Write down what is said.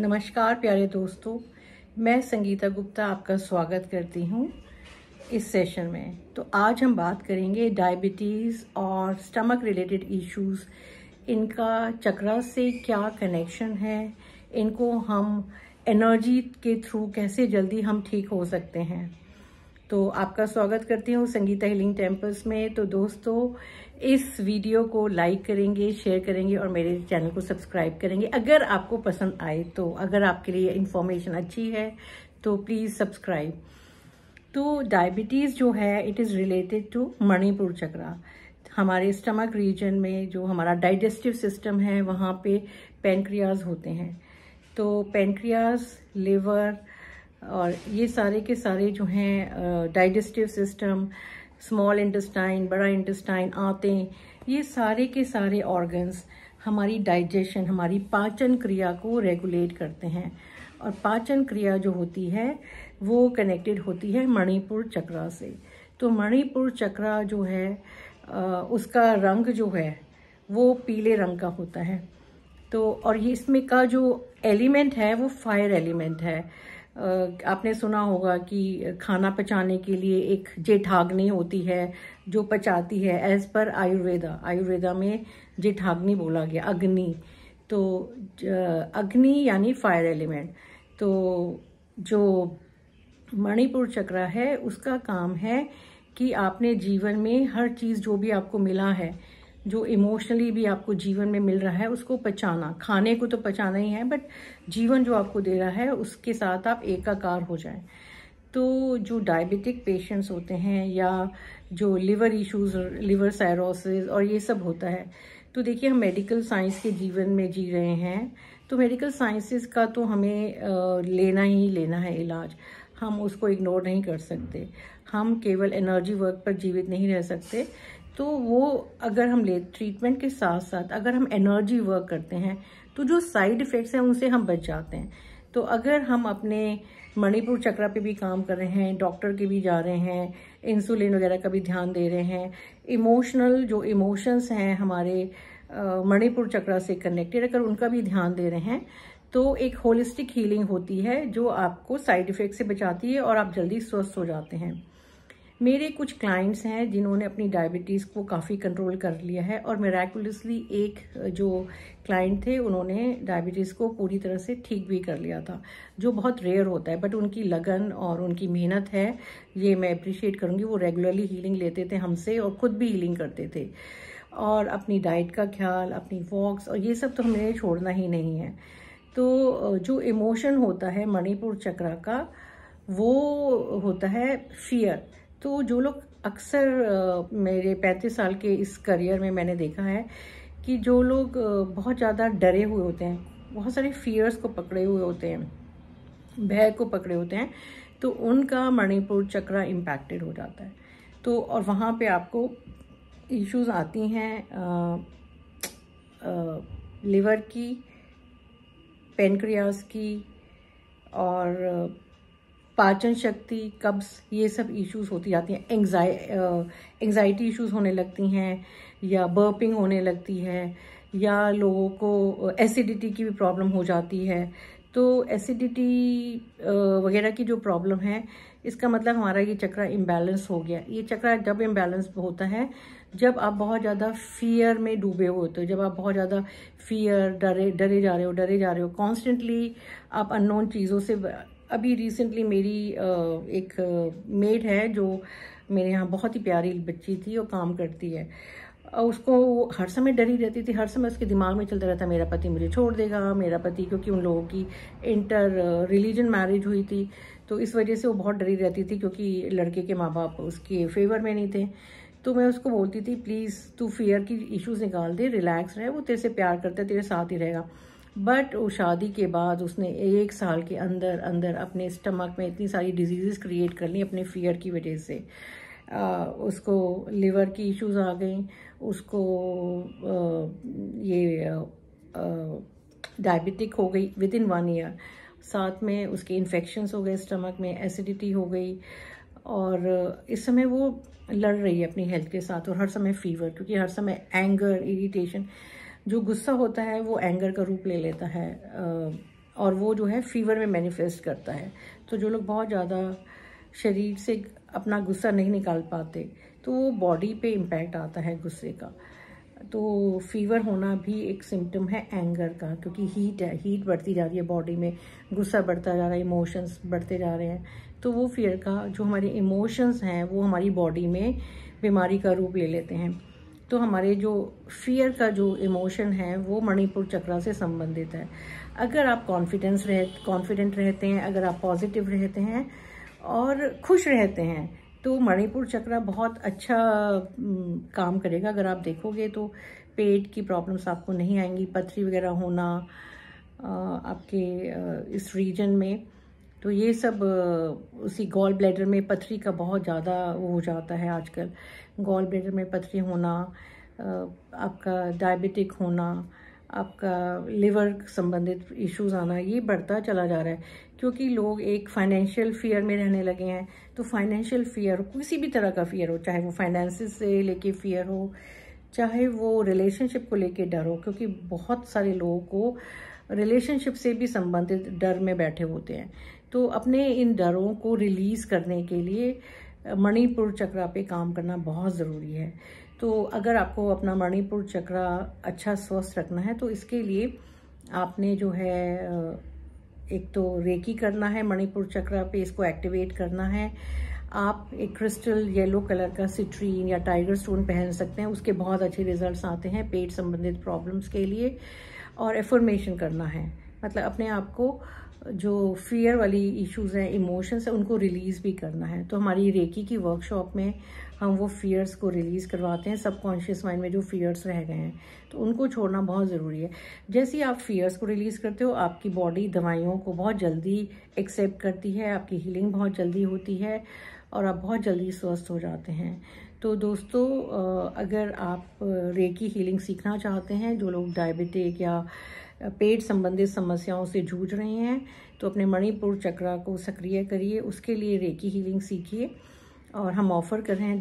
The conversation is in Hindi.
नमस्कार प्यारे दोस्तों मैं संगीता गुप्ता आपका स्वागत करती हूँ इस सेशन में तो आज हम बात करेंगे डायबिटीज़ और स्टमक रिलेटेड इश्यूज इनका चक्रा से क्या कनेक्शन है इनको हम एनर्जी के थ्रू कैसे जल्दी हम ठीक हो सकते हैं तो आपका स्वागत करती हूँ संगीता हिलिंग टेम्पल्स में तो दोस्तों इस वीडियो को लाइक करेंगे शेयर करेंगे और मेरे चैनल को सब्सक्राइब करेंगे अगर आपको पसंद आए तो अगर आपके लिए इन्फॉर्मेशन अच्छी है तो प्लीज़ सब्सक्राइब तो डायबिटीज़ जो है it is related to Manipur chakra हमारे स्टमक रीजन में जो हमारा डाइजेस्टिव सिस्टम है वहाँ पे पेनक्रियाज होते हैं तो पेनक्रियाज लिवर और ये सारे के सारे जो हैं डाइजेस्टिव सिस्टम स्मॉल इंटेस्टाइन बड़ा इंटेस्टाइन आते ये सारे के सारे ऑर्गन्स हमारी डाइजेशन हमारी पाचन क्रिया को रेगुलेट करते हैं और पाचन क्रिया जो होती है वो कनेक्टेड होती है मणिपुर चक्रा से तो मणिपुर चक्रा जो है उसका रंग जो है वो पीले रंग का होता है तो और ये इसमें का जो एलिमेंट है वो फायर एलिमेंट है आपने सुना होगा कि खाना पचाने के लिए एक जेठाग्नि होती है जो पचाती है एज पर आयुर्वेदा आयुर्वेदा में जेठाग्नि बोला गया अग्नि तो अग्नि यानी फायर एलिमेंट तो जो मणिपुर चक्रा है उसका काम है कि आपने जीवन में हर चीज़ जो भी आपको मिला है जो इमोशनली भी आपको जीवन में मिल रहा है उसको पचाना खाने को तो पचाना ही है बट जीवन जो आपको दे रहा है उसके साथ आप एकाकार हो जाएं तो जो डायबिटिक पेशेंट्स होते हैं या जो लिवर इश्यूज लिवर सैरोसिस और ये सब होता है तो देखिए हम मेडिकल साइंस के जीवन में जी रहे हैं तो मेडिकल साइंसेस का तो हमें लेना ही लेना है इलाज हम उसको इग्नोर नहीं कर सकते हम केवल एनर्जी वर्क पर जीवित नहीं रह सकते तो वो अगर हम ले ट्रीटमेंट के साथ साथ अगर हम एनर्जी वर्क करते हैं तो जो साइड इफ़ेक्ट्स हैं उनसे हम बच जाते हैं तो अगर हम अपने मणिपुर चक्रा पे भी काम कर रहे हैं डॉक्टर के भी जा रहे हैं इंसुलिन वगैरह का भी ध्यान दे रहे हैं इमोशनल जो इमोशंस हैं हमारे मणिपुर चक्रा से कनेक्टेड अगर उनका भी ध्यान दे रहे हैं तो एक होलिस्टिक हीलिंग होती है जो आपको साइड इफ़ेक्ट से बचाती है और आप जल्दी स्वस्थ हो जाते हैं मेरे कुछ क्लाइंट्स हैं जिन्होंने अपनी डायबिटीज़ को काफ़ी कंट्रोल कर लिया है और मेराकुलसली एक जो क्लाइंट थे उन्होंने डायबिटीज़ को पूरी तरह से ठीक भी कर लिया था जो बहुत रेयर होता है बट उनकी लगन और उनकी मेहनत है ये मैं अप्रिशिएट करूँगी वो रेगुलरली हीलिंग लेते थे हमसे और ख़ुद भी हीलिंग करते थे और अपनी डाइट का ख्याल अपनी वॉक्स और ये सब तो हमें छोड़ना ही नहीं है तो जो इमोशन होता है मणिपुर चक्रा का वो होता है फियर तो जो लोग अक्सर मेरे पैंतीस साल के इस करियर में मैंने देखा है कि जो लोग बहुत ज़्यादा डरे हुए होते हैं बहुत सारे फियर्स को पकड़े हुए होते हैं भय को पकड़े होते हैं तो उनका मणिपुर चक्रा इम्पैक्टेड हो जाता है तो और वहाँ पे आपको इश्यूज आती हैं लिवर की पेनक्रियास की और पाचन शक्ति कब्ज ये सब इश्यूज होती जाती हैं एंगजाइ एंगजाइटी इश्यूज होने लगती हैं या बर्पिंग होने लगती है या लोगों को एसिडिटी की भी प्रॉब्लम हो जाती है तो एसिडिटी वगैरह की जो प्रॉब्लम है इसका मतलब हमारा ये चक्रा इम्बैलेंस हो गया ये चक्रा जब इम्बैलेंस होता है जब आप बहुत ज़्यादा फियर में डूबे हुए होते हो तो जब आप बहुत ज़्यादा फियर डरे डरे जा रहे हो डरे जा रहे हो कॉन्स्टेंटली आप अननोन चीज़ों से अभी रिसेंटली मेरी एक मेड है जो मेरे यहाँ बहुत ही प्यारी बच्ची थी और काम करती है उसको हर समय डरी रहती थी हर समय उसके दिमाग में चलता रहता मेरा पति मुझे छोड़ देगा मेरा पति क्योंकि उन लोगों की इंटर रिलीजन मैरिज हुई थी तो इस वजह से वो बहुत डरी रहती थी क्योंकि लड़के के माँ बाप उसके फेवर में नहीं थे तो मैं उसको बोलती थी प्लीज़ तू फेयर की इश्यूज निकाल दे रिलैक्स रहे वो तेरे से प्यार करता है तेरे साथ ही रहेगा बट वो शादी के बाद उसने एक साल के अंदर अंदर अपने स्टमक में इतनी सारी डिजीज़ क्रिएट कर ली अपने फियर की वजह से आ, उसको लिवर की इश्यूज आ गई उसको आ, ये डायबिटिक हो गई विद इन वन ईयर साथ में उसके इन्फेक्शंस हो गए स्टमक में एसिडिटी हो गई और इस समय वो लड़ रही है अपनी हेल्थ के साथ और हर समय फीवर क्योंकि हर समय एंगर इरिटेशन जो गुस्सा होता है वो एंगर का रूप ले लेता है और वो जो है फीवर में मैनिफेस्ट करता है तो जो लोग बहुत ज़्यादा शरीर से अपना गुस्सा नहीं निकाल पाते तो वो बॉडी पे इम्पैक्ट आता है गुस्से का तो फीवर होना भी एक सिम्टम है एंगर का क्योंकि हीट है हीट बढ़ती जा रही है बॉडी में गुस्सा बढ़ता जा रहा है इमोशंस बढ़ते जा रहे हैं तो वो फियर का जो हमारे इमोशंस हैं वो हमारी बॉडी में बीमारी का रूप ले लेते हैं तो हमारे जो फियर का जो इमोशन है वो मणिपुर चक्रा से संबंधित है अगर आप कॉन्फिडेंस रह कॉन्फिडेंट रहते हैं अगर आप पॉजिटिव रहते हैं और खुश रहते हैं तो मणिपुर चक्रा बहुत अच्छा काम करेगा अगर आप देखोगे तो पेट की प्रॉब्लम्स आपको नहीं आएंगी पथरी वगैरह होना आपके इस रीजन में तो ये सब उसी गॉल ब्लैडर में पथरी का बहुत ज़्यादा वो हो जाता है आजकल गॉल ब्लैडर में पथरी होना आपका डायबिटिक होना आपका लिवर संबंधित इश्यूज आना ये बढ़ता चला जा रहा है क्योंकि लोग एक फाइनेंशियल फियर में रहने लगे हैं तो फाइनेंशियल फियर किसी भी तरह का फियर हो चाहे वो फाइनेंस से लेके फियर हो चाहे वो रिलेशनशिप को लेके डर हो क्योंकि बहुत सारे लोगों को रिलेशनशिप से भी संबंधित डर में बैठे होते हैं तो अपने इन डरों को रिलीज़ करने के लिए मणिपुर चक्रा पे काम करना बहुत ज़रूरी है तो अगर आपको अपना मणिपुर चक्रा अच्छा स्वस्थ रखना है तो इसके लिए आपने जो है एक तो रेकी करना है मणिपुर चक्रा पे इसको एक्टिवेट करना है आप एक क्रिस्टल येलो कलर का सिट्रीन या टाइगर स्टोन पहन सकते हैं उसके बहुत अच्छे रिजल्ट्स आते हैं पेट संबंधित प्रॉब्लम्स के लिए और एफर्मेशन करना है मतलब अपने आप को जो फियर वाली इश्यूज़ हैं इमोशंस हैं उनको रिलीज़ भी करना है तो हमारी रेकी की वर्कशॉप में हम वो फियर्स को रिलीज़ करवाते हैं सबकॉन्शियस माइंड में जो फियर्स रह गए हैं तो उनको छोड़ना बहुत ज़रूरी है जैसे ही आप फियर्स को रिलीज़ करते हो आपकी बॉडी दवाइयों को बहुत जल्दी एक्सेप्ट करती है आपकी हीलिंग बहुत जल्दी होती है और आप बहुत जल्दी स्वस्थ हो जाते हैं तो दोस्तों अगर आप रेकी हीलिंग सीखना चाहते हैं जो लोग डायबिटिक या पेट संबंधित समस्याओं से जूझ रहे हैं तो अपने मणिपुर चक्रा को सक्रिय करिए उसके लिए रेकी हीलिंग सीखिए और हम ऑफ़र कर रहे हैं